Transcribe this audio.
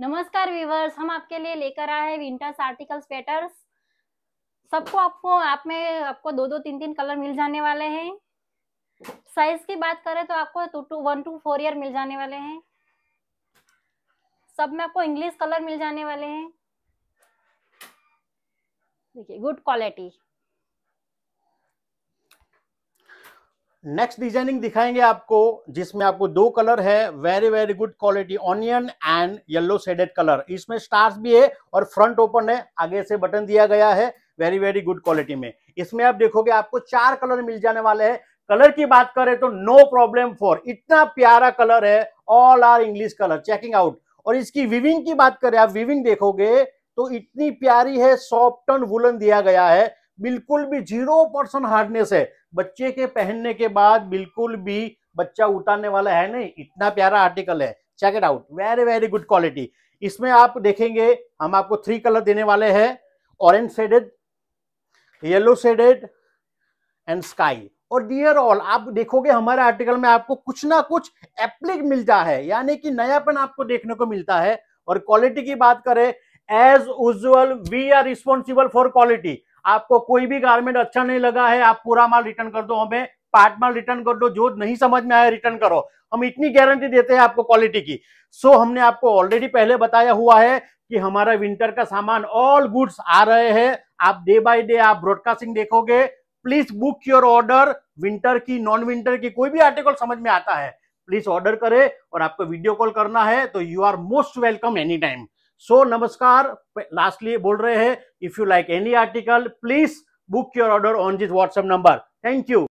नमस्कार व्यूवर्स हम आपके लिए लेकर आए हैं विंटर्स आर्टिकल स्वेटर्स सबको आपको आप में आपको दो दो तीन तीन कलर मिल जाने वाले हैं साइज की बात करें तो आपको two two one two four year मिल जाने वाले हैं सब में आपको इंग्लिश कलर मिल जाने वाले हैं देखिए गुड क्वालिटी नेक्स्ट डिजाइनिंग दिखाएंगे आपको जिसमें आपको दो कलर है very very good quality onion and yellow shaded colour इसमें स्टार्स भी है और फ्रंट ओपन है आगे से बटन दिया गया है वेरी वेरी गुड क्वालिटी में इसमें आप देखोगे आपको चार कलर मिल जाने वाले हैं कलर की बात करें तो नो प्रॉब्लम फॉर इतना प्यारा कलर है all are English colour checking out और इसकी विविंग की बात करें आप विविंग देखोगे तो इतनी प्यारी है सॉफ्ट टन वुलन दिया गया है बिल्कुल भी जीरो परसेंट हार्डनेस है बच्चे के पहनने के बाद बिल्कुल भी बच्चा उतारने वाला है नहीं इतना प्यारा आर्टिकल है check it out very very good quality इसमें आप देखेंगे हम आपको थ्री कलर देने वाले हैं orange shaded yellow shaded and sky और डियर ऑल आप देखोगे हमारे आर्टिकल में आपको कुछ ना कुछ एप्लिक मिलता है यानी कि नयापन आपको देखने को मिलता है और क्वालिटी की बात करें as usual we are responsible for quality आपको कोई भी गारमेंट अच्छा नहीं लगा है आप पूरा माल रिटर्न कर दो हमें पार्ट माल रिटर्न कर दो जो नहीं समझ में आया रिटर्न करो हम इतनी गारंटी देते हैं आपको क्वालिटी की सो so, हमने आपको ऑलरेडी पहले बताया हुआ है कि हमारा विंटर का सामान ऑल गुड्स आ रहे हैं आप डे बाय डे आप ब्रॉडकास्टिंग देखोगे please book your order winter की नॉन विंटर की कोई भी आर्टिकल समझ में आता है प्लीज ऑर्डर करें और आपको वीडियो कॉल करना है तो you are most welcome any time so so, नमस्कार लास्टली बोल रहे हैं if you like any article please book your order on this WhatsApp number thank you